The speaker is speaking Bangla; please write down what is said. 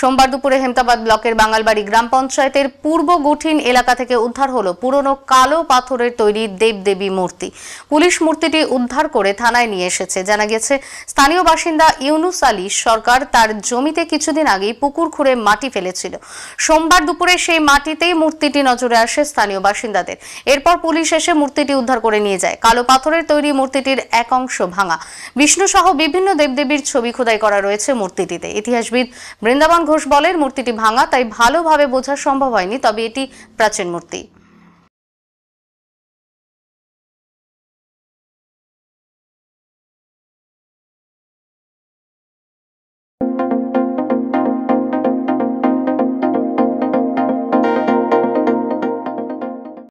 সোমবার দুপুরে হেমতাবাদ ব্লকের বাঙালবাড়ি গ্রাম পঞ্চায়েতের পূর্ব গুঠিন এলাকা থেকে উদ্ধার হলো পুরনো কালো পাথরের তৈরি দেবদেবী মূর্তি পুলিশ মূর্তিটি উদ্ধার করে থানায় নিয়ে এসেছে জানা গেছে স্থানীয় বাসিন্দা ইউনুস আলী সরকার তার জমিতে কিছুদিন আগেই পুকুর খুঁড়ে মাটি ফেলেছিল সোমবার দুপুরে সেই মাটিতেই মূর্তিটি নজরে আসে স্থানীয় বাসিন্দাদের এরপর পুলিশ এসে মূর্তিটি উদ্ধার করে নিয়ে যায় কালো পাথরের তৈরি মূর্তিটির এক অংশ ভাঙা বিষ্ণু সহ বিভিন্ন দেবদেবীর ছবি খোদাই করা রয়েছে মূর্তিটিতে ইতিহাসবিদ বৃন্দাবন ঘোষ বলেন মূর্তিটি ভাঙা তাই ভালোভাবে বোঝা সম্ভব হয়নি তবে এটি প্রাচীন মূর্তি